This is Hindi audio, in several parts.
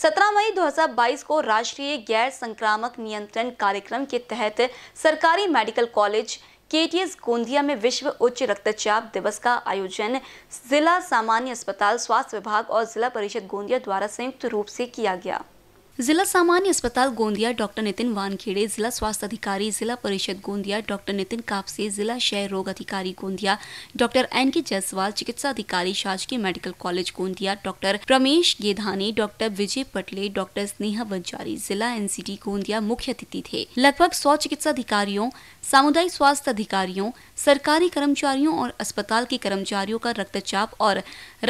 17 मई 2022 को राष्ट्रीय गैर संक्रामक नियंत्रण कार्यक्रम के तहत सरकारी मेडिकल कॉलेज केटीएस गोंदिया में विश्व उच्च रक्तचाप दिवस का आयोजन जिला सामान्य अस्पताल स्वास्थ्य विभाग और जिला परिषद गोंदिया द्वारा संयुक्त रूप से किया गया जिला सामान्य अस्पताल गोंदिया डॉक्टर नितिन वानखेड़े जिला स्वास्थ्य अधिकारी जिला परिषद गोंदिया डॉक्टर नितिन कापसे जिला क्षय रोग अधिकारी गोंदिया डॉक्टर एन के जायसवाल चिकित्सा अधिकारी शासकीय medical college Gondia doctor Ramesh Gedhani doctor Vijay Patle doctor Sneha Banjari जिला एनसीडी गोंदिया मुख्य अतिथि थे लगभग सौ चिकित्सा अधिकारियों सामुदायिक स्वास्थ्य अधिकारियों सरकारी कर्मचारियों और अस्पताल के कर्मचारियों का रक्तचाप और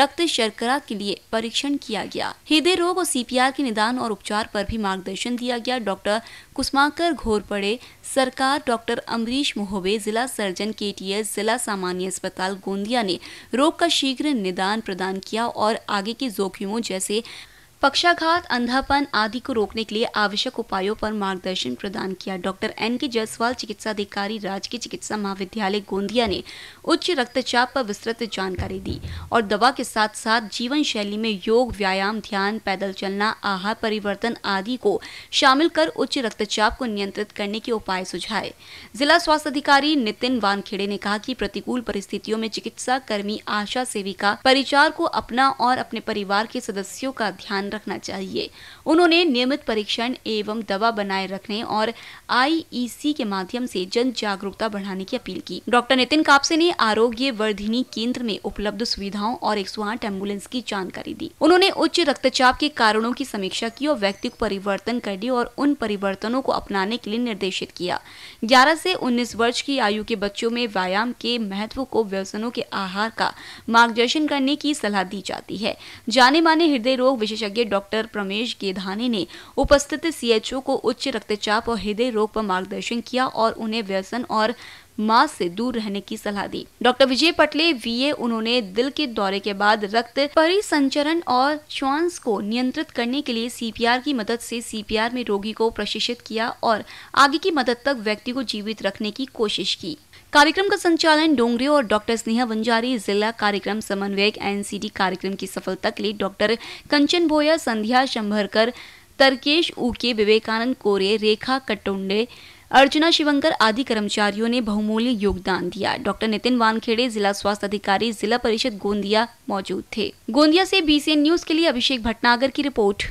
रक्त शर्करा के लिए परीक्षण किया गया हृदय रोग और सीपीआर के निदान और उपचार आधार पर भी मार्गदर्शन दिया गया डॉक्टर कुसमाकर घोरपड़े सरकार डॉक्टर अमरीश मोहबे जिला सर्जन के टी एस जिला सामान्य अस्पताल गोंदिया ने रोग का शीघ्र निदान प्रदान किया और आगे के जोखिमों जैसे पक्षाघात अंधापन आदि को रोकने के लिए आवश्यक उपायों पर मार्गदर्शन प्रदान किया डॉक्टर एन के जायसवाल चिकित्सा अधिकारी राजकीय चिकित्सा महाविद्यालय गोंदिया ने उच्च रक्तचाप पर विस्तृत जानकारी दी और दवा के साथ साथ जीवन शैली में योग व्यायाम ध्यान पैदल चलना आहार परिवर्तन आदि को शामिल कर उच्च रक्तचाप को नियंत्रित करने के उपाय सुझाए जिला स्वास्थ्य अधिकारी नितिन वानखेड़े ने कहा की प्रतिकूल परिस्थितियों में चिकित्सा कर्मी आशा सेविका परिचार को अपना और अपने परिवार के सदस्यों का ध्यान रखना चाहिए उन्होंने नियमित परीक्षण एवं दवा बनाए रखने और आईईसी e के माध्यम से जन जागरूकता बढ़ाने की अपील की डॉक्टर नितिन कापसे ने आरोग्य वर्धिनी केंद्र में उपलब्ध सुविधाओं और एक सौ आठ एम्बुलेंस की जानकारी दी उन्होंने उच्च रक्तचाप के कारणों की समीक्षा की और व्यक्ति को परिवर्तन करने और उन परिवर्तनों को अपनाने के लिए निर्देशित किया ग्यारह से उन्नीस वर्ष की आयु के बच्चों में व्यायाम के महत्व को व्यसनों के आहार का मार्गदर्शन करने की सलाह दी जाती है जाने माने हृदय रोग विशेषज्ञ विशेषज्ञ डॉक्टर प्रमेश गेधानी ने उपस्थित सीएचओ को उच्च रक्तचाप और हृदय रोग पर मार्गदर्शन किया और उन्हें व्यसन और मास्क से दूर रहने की सलाह दी डॉक्टर विजय पटले वीए उन्होंने दिल के दौरे के बाद रक्त परिसंचरण और श्वास को नियंत्रित करने के लिए सीपीआर की मदद से सीपीआर में रोगी को प्रशिक्षित किया और आगे की मदद तक व्यक्ति को जीवित रखने की कोशिश की कार्यक्रम का संचालन डोंगरे और डॉक्टर स्नेहा बंजारी जिला कार्यक्रम समन्वयक एनसीडी कार्यक्रम की सफलता के लिए डॉक्टर कंचन भोया संध्या शंभरकर तरकेश उके विवेकानंद कोरे रेखा कटोंडे अर्चना शिवंकर आदि कर्मचारियों ने बहुमूल्य योगदान दिया डॉक्टर नितिन वानखेड़े जिला स्वास्थ्य अधिकारी जिला परिषद गोंदिया मौजूद थे गोंदिया से बीसीएन न्यूज के लिए अभिषेक भटनागर की रिपोर्ट